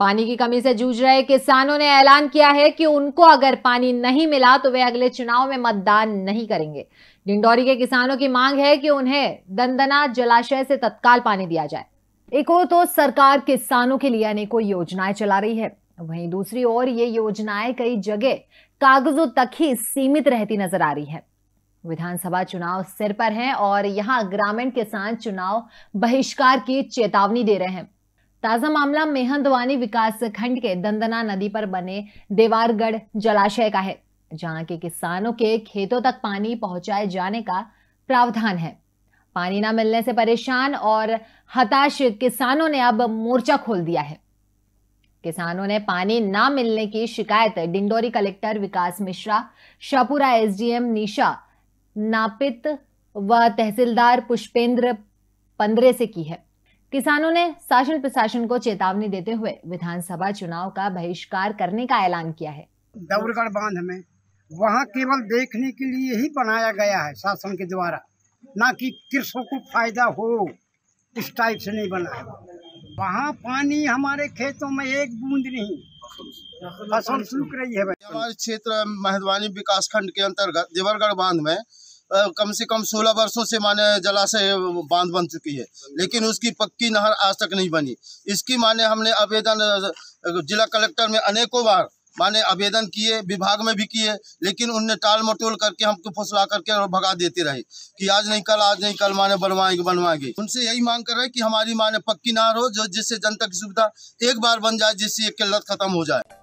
पानी की कमी से जूझ रहे किसानों ने ऐलान किया है कि उनको अगर पानी नहीं मिला तो वे अगले चुनाव में मतदान नहीं करेंगे डिंडौरी के किसानों की मांग है कि उन्हें दंदना जलाशय से तत्काल पानी दिया जाए एक और तो सरकार किसानों के लिए अनेकों योजनाएं चला रही है वहीं दूसरी ओर ये योजनाएं कई जगह कागजों तक ही सीमित रहती नजर आ रही है विधानसभा चुनाव सिर पर हैं और यहां ग्रामीण किसान चुनाव बहिष्कार की चेतावनी दे रहे हैं ताजा मामला मेहंदवानी विकास खंड के दंदना नदी पर बने देवारगढ़ जलाशय का है जहां के किसानों के खेतों तक पानी पहुंचाए जाने का प्रावधान है पानी न मिलने से परेशान और हताश किसानों ने अब मोर्चा खोल दिया है किसानों ने पानी न मिलने की शिकायत डिंडोरी कलेक्टर विकास मिश्रा शाहपुरा एसडीएम निशा नापित व तहसीलदार पुष्पेंद्र पंद्रे से की है किसानों ने शासन प्रशासन को चेतावनी देते हुए विधानसभा चुनाव का बहिष्कार करने का ऐलान किया है दौड़गढ़ बांध में वहाँ केवल देखने के लिए ही बनाया गया है शासन के द्वारा न कि कृषकों को फायदा हो इस टाइप से नहीं बना है वहाँ पानी हमारे खेतों में एक बूंद नहीं फसल सूख रही है हमारे क्षेत्र महदवानी विकास खंड के अंतर्गत देवरगढ़ बांध में कम से कम सोलह वर्षों से माने जलाशय बांध बन चुकी है लेकिन उसकी पक्की नहर आज तक नहीं बनी इसकी माने हमने आवेदन जिला कलेक्टर में अनेकों बार माने आवेदन किए विभाग में भी किए लेकिन उनने टाल मटोल करके हमको फुसला करके और भगा देते रहे कि आज नहीं कल आज नहीं कल माने बनवाएंगे बनवाएंगे उनसे यही मांग कर रहे कि हमारी माने पक्की नहर हो जो जिससे जनता की सुविधा एक बार बन जाए जिससे एक किल्लत खत्म हो जाए